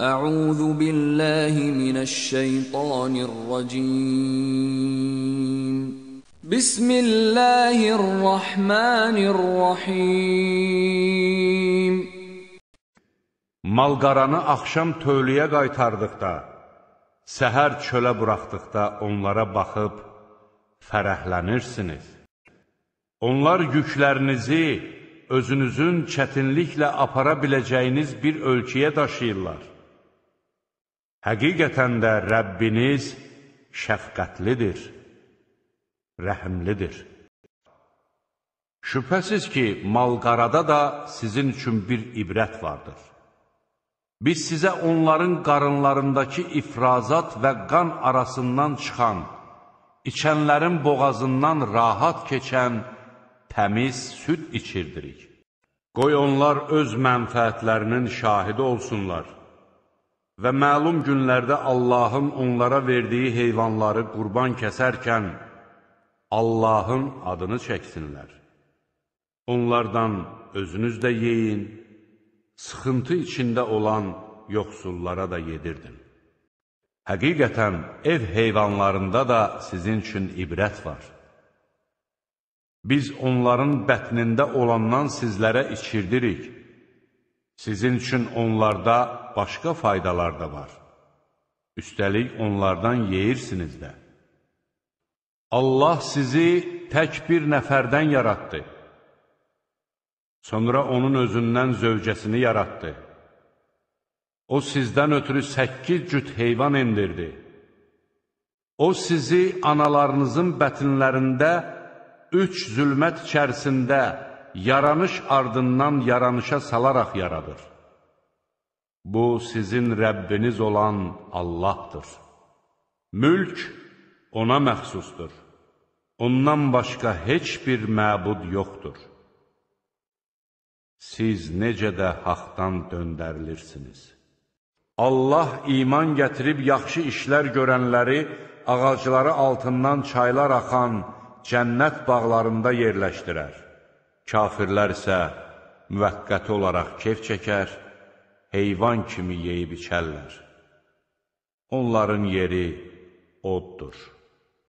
أعوذ بالله من الشيطان الرجيم بسم الله الرحمن الرحيم Malqaranı axşam tövləyə qaytardıqda, səhər çölə buraxdıqda onlara baxıb fərəhlənirsiniz. Onlar yüklərinizi özünüzün çətinliklə apara biləcəyiniz bir ölkəyə daşıyırlar. Həqiqətən də Rəbbiniz şəfqətlidir, rəhimlidir. Şübhəsiz ki, malqarada da sizin üçün bir ibrət vardır. Biz sizə onların qarınlarındakı ifrazat və qan arasından çıxan, içənlərin boğazından rahat keçən təmiz süd içirdirik. Qoy onlar öz mənfəətlərinin şahidi olsunlar və məlum günlərdə Allahın onlara verdiyi heyvanları qurban kəsərkən Allahın adını çəksinlər. Onlardan özünüz də yeyin, sıxıntı içində olan yoxsullara da yedirdin. Həqiqətən, ev heyvanlarında da sizin üçün ibrət var. Biz onların bətnində olandan sizlərə içirdirik Sizin üçün onlarda başqa faydalar da var. Üstəlik onlardan yeyirsiniz də. Allah sizi tək bir nəfərdən yaratdı. Sonra onun özündən zövcəsini yaratdı. O sizdən ötürü 8 cüt heyvan indirdi. O sizi analarınızın bətinlərində üç zülmət içərisində yaranış ardından yaranışa salaraq yaradır. Bu, sizin Rəbbiniz olan Allahdır. Mülk ona məxsusdur. Ondan başqa heç bir məbud yoxdur. Siz necə də haqdan döndərilirsiniz. Allah iman gətirib yaxşı işlər görənləri ağacları altından çaylar axan cənnət bağlarında yerləşdirər. Kafirlər isə müvəqqəti olaraq kef çəkər, heyvan kimi yeyib içərlər. Onların yeri oddur.